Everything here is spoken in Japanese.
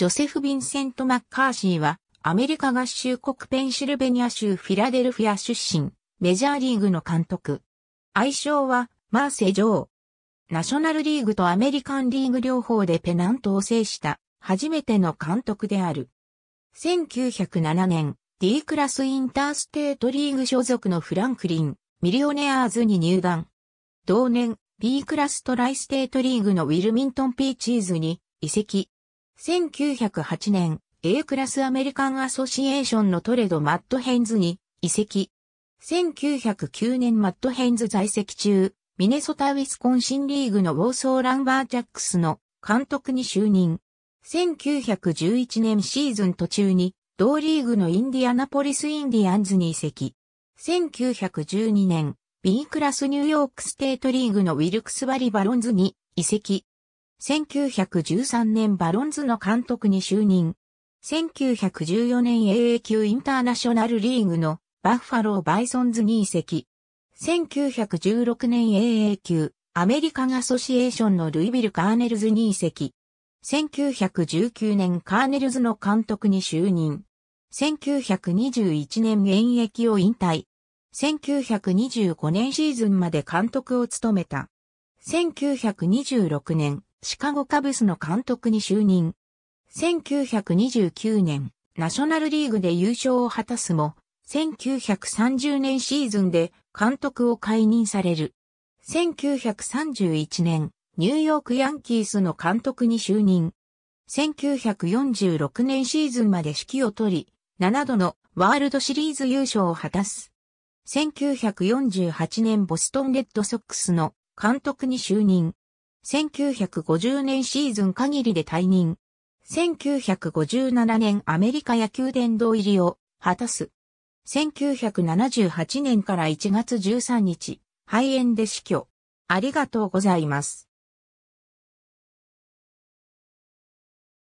ジョセフ・ヴィンセント・マッカーシーは、アメリカ合衆国ペンシルベニア州フィラデルフィア出身、メジャーリーグの監督。愛称は、マーセ・ジョー。ナショナルリーグとアメリカンリーグ両方でペナントを制した、初めての監督である。1907年、D クラスインターステートリーグ所属のフランクリン、ミリオネアーズに入団。同年、B クラストライステートリーグのウィルミントン・ピーチーズに移籍。1908年、A クラスアメリカンアソシエーションのトレド・マット・ヘンズに移籍。1909年マット・ヘンズ在籍中、ミネソタ・ウィスコンシンリーグのウォーソー・ランバー・ジャックスの監督に就任。1911年シーズン途中に、同リーグのインディアナポリス・インディアンズに移籍。1912年、B クラスニューヨークステートリーグのウィルクス・バリ・バロンズに移籍。1913年バロンズの監督に就任。1914年 AA 級インターナショナルリーグのバッファロー・バイソンズに移籍。1916年 AA 級アメリカン・アソシエーションのルイビル・カーネルズに移籍。1919年カーネルズの監督に就任。1921年現役を引退。1925年シーズンまで監督を務めた。1926年シカゴカブスの監督に就任。1929年、ナショナルリーグで優勝を果たすも、1930年シーズンで監督を解任される。1931年、ニューヨークヤンキースの監督に就任。1946年シーズンまで指揮を取り、7度のワールドシリーズ優勝を果たす。1948年ボストンレッドソックスの監督に就任。1950年シーズン限りで退任。1957年アメリカ野球殿堂入りを果たす。1978年から1月13日、肺炎で死去。ありがとうございます。